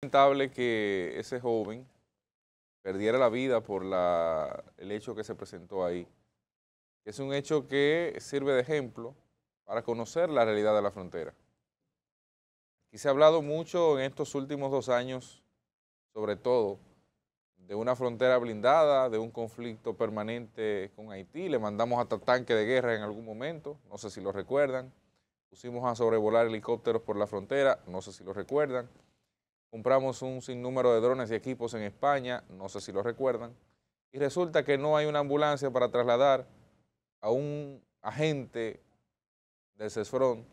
lamentable que ese joven perdiera la vida por el hecho que se presentó ahí. Es un hecho que sirve de ejemplo para conocer la realidad de la frontera. Aquí se ha hablado mucho en estos últimos dos años, sobre todo, de una frontera blindada, de un conflicto permanente con Haití. Le mandamos hasta tanque de guerra en algún momento, no sé si lo recuerdan. Pusimos a sobrevolar helicópteros por la frontera, no sé si lo recuerdan compramos un sinnúmero de drones y equipos en España, no sé si lo recuerdan, y resulta que no hay una ambulancia para trasladar a un agente del CESFRON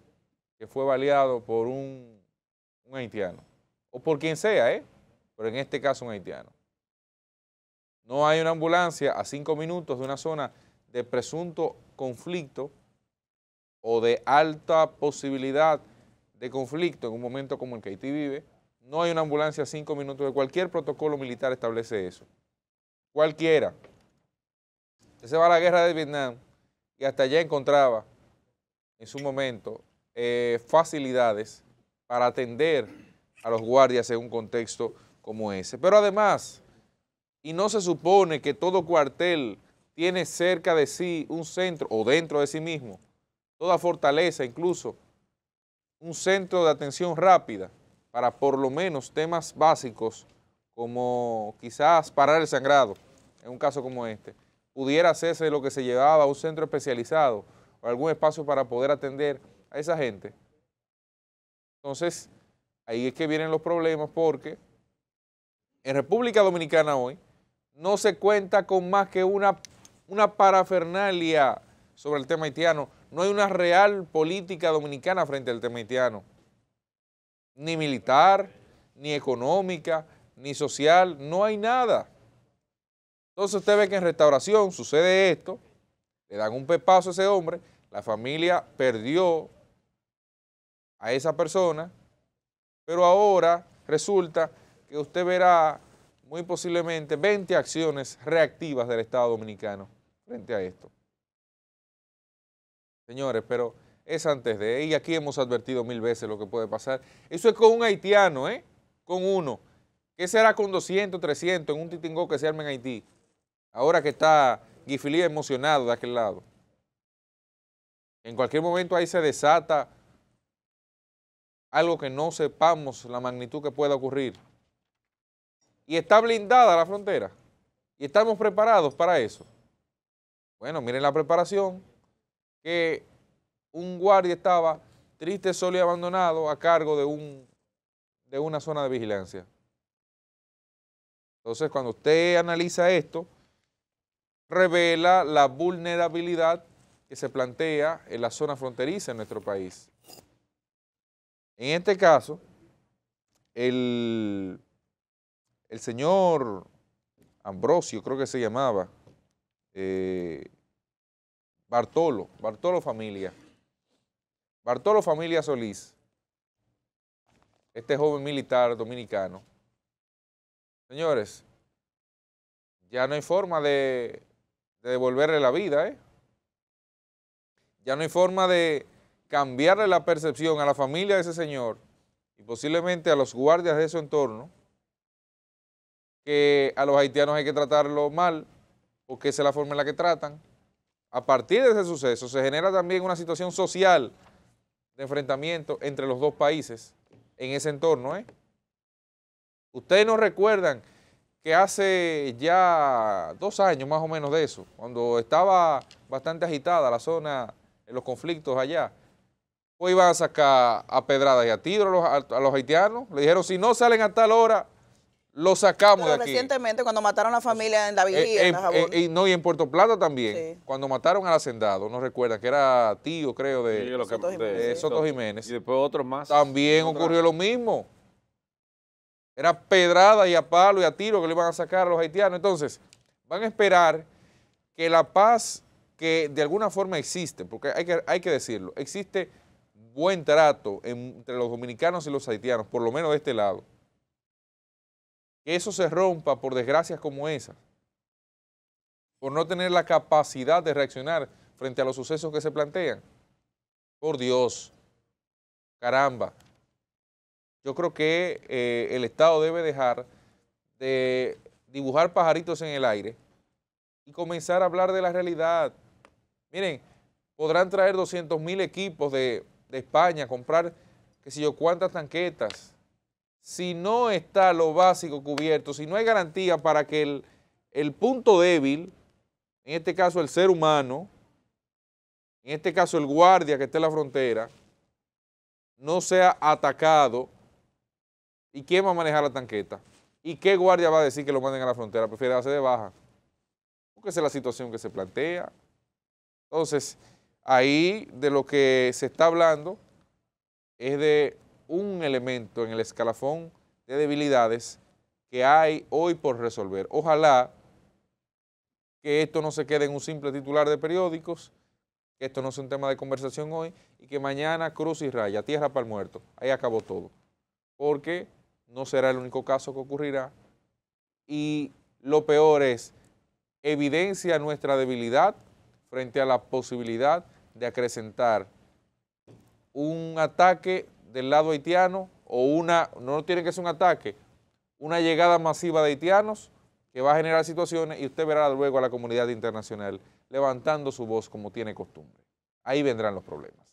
que fue baleado por un, haitiano, o por quien sea, ¿eh? pero en este caso un haitiano. No hay una ambulancia a cinco minutos de una zona de presunto conflicto o de alta posibilidad de conflicto en un momento como el que Haití vive, no hay una ambulancia a cinco minutos de cualquier protocolo militar establece eso. Cualquiera. que se va a la guerra de Vietnam y hasta allá encontraba en su momento eh, facilidades para atender a los guardias en un contexto como ese. Pero además, y no se supone que todo cuartel tiene cerca de sí un centro o dentro de sí mismo, toda fortaleza incluso, un centro de atención rápida para por lo menos temas básicos como quizás parar el sangrado, en un caso como este, pudiera hacerse lo que se llevaba a un centro especializado o algún espacio para poder atender a esa gente. Entonces, ahí es que vienen los problemas porque en República Dominicana hoy no se cuenta con más que una, una parafernalia sobre el tema haitiano. No hay una real política dominicana frente al tema haitiano ni militar, ni económica, ni social, no hay nada. Entonces usted ve que en restauración sucede esto, le dan un pepazo a ese hombre, la familia perdió a esa persona, pero ahora resulta que usted verá muy posiblemente 20 acciones reactivas del Estado Dominicano frente a esto. Señores, pero es antes de. Y aquí hemos advertido mil veces lo que puede pasar. Eso es con un haitiano, ¿eh? Con uno. ¿Qué será con 200, 300 en un Titingó que se arma en Haití? Ahora que está Guifilí emocionado de aquel lado. En cualquier momento ahí se desata algo que no sepamos la magnitud que pueda ocurrir. Y está blindada la frontera. Y estamos preparados para eso. Bueno, miren la preparación que un guardia estaba triste, solo y abandonado a cargo de, un, de una zona de vigilancia. Entonces, cuando usted analiza esto, revela la vulnerabilidad que se plantea en la zona fronteriza en nuestro país. En este caso, el, el señor Ambrosio, creo que se llamaba, eh, Bartolo, Bartolo Familia, Bartolo Familia Solís, este joven militar dominicano, señores, ya no hay forma de, devolverle la vida, ¿eh? Ya no hay forma de cambiarle la percepción a la familia de ese señor y posiblemente a los guardias de su entorno que a los haitianos hay que tratarlo mal porque esa es la forma en la que tratan. A partir de ese suceso se genera también una situación social de enfrentamiento entre los dos países en ese entorno. ¿eh? Ustedes no recuerdan que hace ya dos años más o menos de eso, cuando estaba bastante agitada la zona, en los conflictos allá, pues iban a sacar a pedradas y a tiro los, a los haitianos. Le dijeron, si no salen a tal hora, lo sacamos de aquí. recientemente cuando mataron a la familia en David eh, en, eh, No, y en Puerto Plata también, cuando mataron al hacendado, no recuerda? que era tío, creo, de, Soto, Jiménez, Y después otros más. También ocurrió lo mismo. Era pedrada y a palo y a tiro que le iban a sacar a los haitianos. Entonces, van a esperar que la paz que de alguna forma existe, porque hay que, hay que decirlo, existe buen trato entre los dominicanos y los haitianos, por lo menos de este lado que eso se rompa por desgracias como esa, por no tener la capacidad de reaccionar frente a los sucesos que se plantean. Por Dios, caramba. Yo creo que eh, el Estado debe dejar de dibujar pajaritos en el aire y comenzar a hablar de la realidad. Miren, podrán traer 200 mil equipos de, de España, comprar, qué sé yo, cuántas tanquetas, si no está lo básico cubierto, si no hay garantía para que el, punto débil, en este caso el ser humano, en este caso el guardia que está en la frontera, no sea atacado, ¿y quién va a manejar la tanqueta? ¿Y qué guardia va a decir que lo manden a la frontera? Prefiere hacer de baja. Porque esa es la situación que se plantea. Entonces, ahí de lo que se está hablando es de un elemento en el escalafón de debilidades que hay hoy por resolver. Ojalá que esto no se quede en un simple titular de periódicos, que esto no sea un tema de conversación hoy y que mañana cruz y raya, tierra para el muerto. Ahí acabó todo. Porque no será el único caso que ocurrirá. Y lo peor es, evidencia nuestra debilidad frente a la posibilidad de acrecentar un ataque del lado haitiano o una, no tiene que ser un ataque, una llegada masiva de haitianos que va a generar situaciones y usted verá luego a la comunidad internacional levantando su voz como tiene costumbre. Ahí vendrán los problemas.